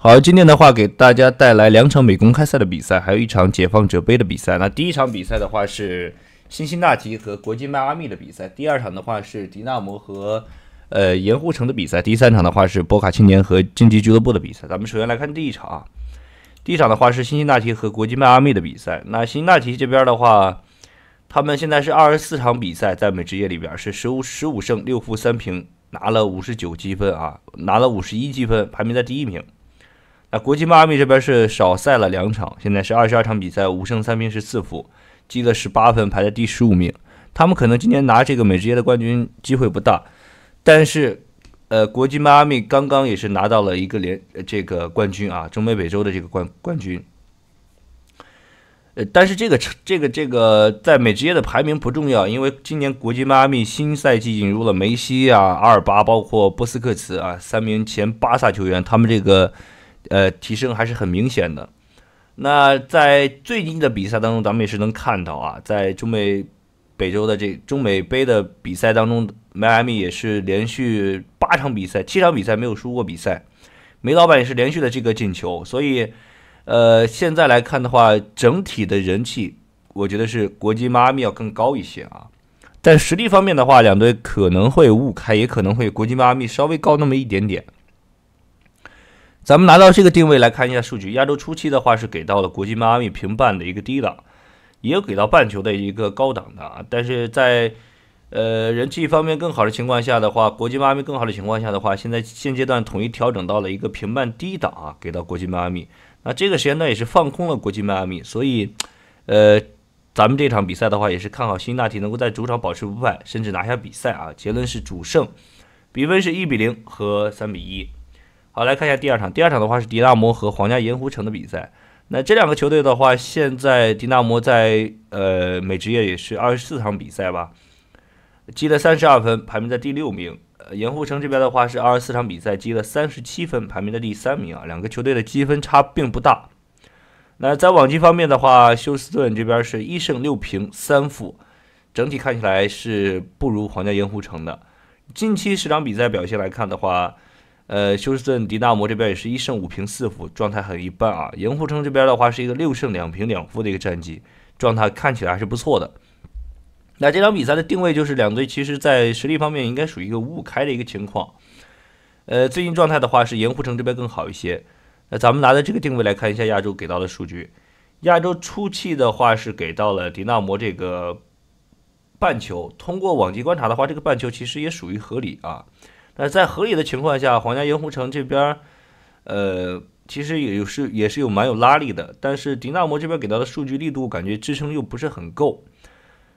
好，今天的话给大家带来两场美公开赛的比赛，还有一场解放者杯的比赛。那第一场比赛的话是辛辛那提和国际迈阿密的比赛，第二场的话是迪纳摩和呃盐湖城的比赛，第三场的话是博卡青年和竞技俱乐部的比赛。咱们首先来看第一场啊，第一场的话是辛辛那提和国际迈阿密的比赛。那辛辛那提这边的话，他们现在是二十四场比赛，在美职业里边是十五十五胜六负三平，拿了五十九积分啊，拿了五十一积分，排名在第一名。那国际迈阿密这边是少赛了两场，现在是二十二场比赛五胜三平十四负，积了十八分，排在第十五名。他们可能今年拿这个美职业的冠军机会不大，但是，呃，国际迈阿密刚刚也是拿到了一个呃、这个冠军啊，中美北洲的这个冠冠军。呃，但是这个这个这个在美职业的排名不重要，因为今年国际迈阿密新赛季引入了梅西啊、阿尔巴，包括波斯克茨啊三名前巴萨球员，他们这个。呃，提升还是很明显的。那在最近的比赛当中，咱们也是能看到啊，在中美北洲的这中美杯的比赛当中，迈阿密也是连续八场比赛、七场比赛没有输过比赛。梅老板也是连续的这个进球，所以，呃，现在来看的话，整体的人气，我觉得是国际迈阿密要更高一些啊。在实力方面的话，两队可能会五五开，也可能会国际迈阿密稍微高那么一点点。咱们拿到这个定位来看一下数据，亚洲初期的话是给到了国际迈阿密平半的一个低档，也有给到半球的一个高档的啊，但是在呃人气方面更好的情况下的话，国际迈阿密更好的情况下的话，现在现阶段统一调整到了一个平半低档啊，给到国际迈阿密。那这个时间段也是放空了国际迈阿密，所以呃，咱们这场比赛的话也是看好新大体能够在主场保持不败，甚至拿下比赛啊，结论是主胜，比分是一比零和三比一。好，来看一下第二场。第二场的话是迪纳摩和皇家盐湖城的比赛。那这两个球队的话，现在迪纳摩在呃美职业也是二十四场比赛吧，积了三十二分，排名在第六名。呃，盐湖城这边的话是二十四场比赛，积了三十七分，排名在第三名啊。两个球队的积分差并不大。那在往绩方面的话，休斯顿这边是一胜六平三负，整体看起来是不如皇家盐湖城的。近期十场比赛表现来看的话，呃，休斯顿迪纳摩这边也是一胜五平四负，状态很一般啊。盐湖城这边的话是一个六胜两平两负的一个战绩，状态看起来还是不错的。那这场比赛的定位就是两队其实在实力方面应该属于一个五五开的一个情况。呃，最近状态的话是盐湖城这边更好一些。那咱们拿的这个定位来看一下亚洲给到的数据，亚洲初期的话是给到了迪纳摩这个半球，通过往绩观察的话，这个半球其实也属于合理啊。那在合理的情况下，皇家盐湖城这边，呃，其实也是也是有蛮有拉力的，但是迪纳摩这边给到的数据力度感觉支撑又不是很够。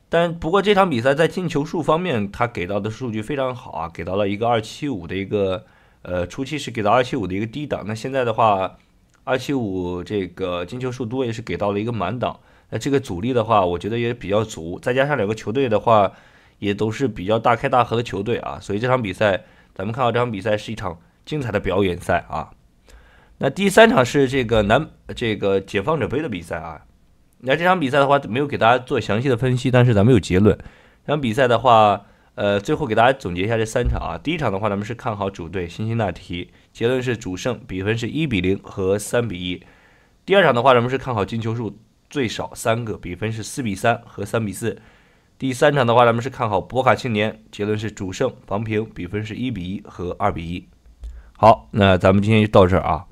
但不过这场比赛在进球数方面，他给到的数据非常好啊，给到了一个二七五的一个，呃，初期是给到二七五的一个低档。那现在的话，二七五这个进球数多也是给到了一个满档。那这个阻力的话，我觉得也比较足。再加上两个球队的话，也都是比较大开大合的球队啊，所以这场比赛。咱们看好这场比赛是一场精彩的表演赛啊！那第三场是这个南这个解放者杯的比赛啊。那这场比赛的话没有给大家做详细的分析，但是咱们有结论。这场比赛的话，呃，最后给大家总结一下这三场啊。第一场的话，咱们是看好主队辛辛那提，结论是主胜，比分是一比零和三比一。第二场的话，咱们是看好进球数最少三个，比分是四比三和三比四。第三场的话，咱们是看好博卡青年，结论是主胜、防平，比分是一比一和二比一。好，那咱们今天就到这儿啊。